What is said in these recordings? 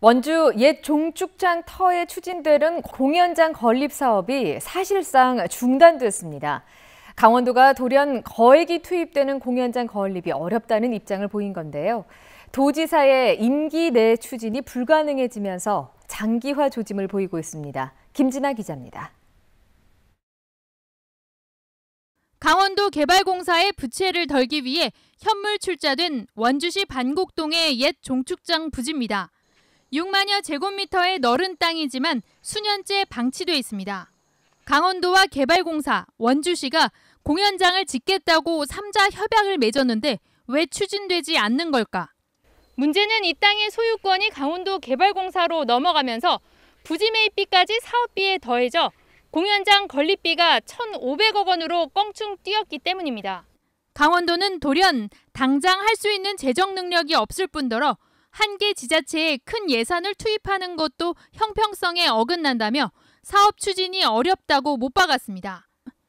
원주 옛 종축장 터에 추진되는 공연장 건립 사업이 사실상 중단됐습니다. 강원도가 돌연 거액이 투입되는 공연장 건립이 어렵다는 입장을 보인 건데요. 도지사의 임기 내 추진이 불가능해지면서 장기화 조짐을 보이고 있습니다. 김진아 기자입니다. 강원도 개발공사의 부채를 덜기 위해 현물 출자된 원주시 반곡동의 옛 종축장 부지입니다. 6만여 제곱미터의 너른 땅이지만 수년째 방치돼 있습니다. 강원도와 개발공사, 원주시가 공연장을 짓겠다고 3자 협약을 맺었는데 왜 추진되지 않는 걸까? 문제는 이 땅의 소유권이 강원도 개발공사로 넘어가면서 부지 매입비까지 사업비에 더해져 공연장 건립비가 1,500억 원으로 껑충 뛰었기 때문입니다. 강원도는 돌연 당장 할 수 있는 재정 능력이 없을 뿐더러 한개 지자체에 큰 예산을 투입하는 것도 형평성에 어긋난다며 사업 추진이 어렵다고 못 박았습니다.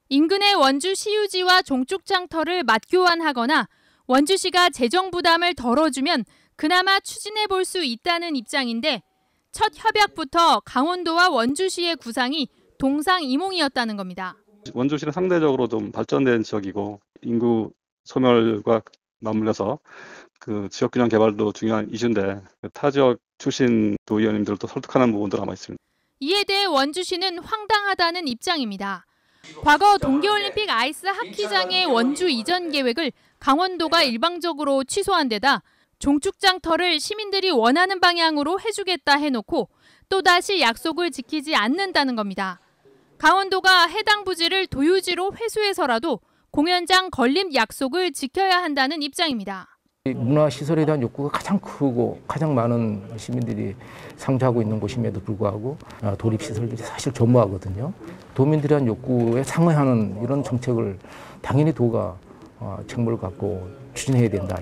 인근의 원주 시유지와 종축장터를 맞교환하거나 원주시가 재정 부담을 덜어주면 그나마 추진해 볼 수 있다는 입장인데 첫 협약부터 강원도와 원주시의 구상이 동상이몽이었다는 겁니다. 원주시는 상대적으로 좀 발전된 지역이고 인구 소멸과 맞물려서 그 지역균형 개발도 중요한 이슈인데 그 타 지역 출신 도의원님들도 설득하는 부분도 남아 있습니다. 이에 대해 원주시는 황당하다는 입장입니다 과거 동계올림픽 아이스 하키장의 원주 이전 계획을 강원도가 일방적으로 취소한 데다 종축장터를 시민들이 원하는 방향으로 해주겠다 해놓고 또다시 약속을 지키지 않는다는 겁니다. 강원도가 해당 부지를 도유지로 회수해서라도 공연장 건립 약속을 지켜야 한다는 입장입니다. 문화시설에 대한 욕구가 가장 크고 가장 많은 시민들이 상주하고 있는 곳임에도 불구하고 아, 도립시설들이 사실 전무하거든요. 도민들에 욕구에 상응하는 이런 정책을 당연히 도가 아, 책무를 갖고 추진해야 된다.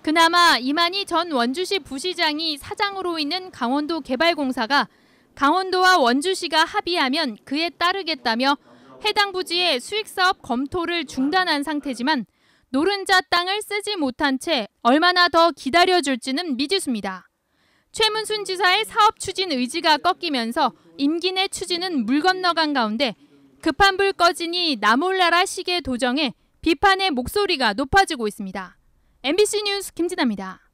그나마 이만희 전 원주시 부시장이 사장으로 있는 강원도 개발공사가 강원도와 원주시가 합의하면 그에 따르겠다며 해당 부지의 수익사업 검토를 중단한 상태지만 노른자 땅을 쓰지 못한 채 얼마나 더 기다려줄지는 미지수입니다. 최문순 지사의 사업 추진 의지가 꺾이면서 임기내 추진은 물 건너간 가운데 급한 불 꺼지니 나몰라라 식의 도정에 비판의 목소리가 높아지고 있습니다. MBC 뉴스 김진아입니다.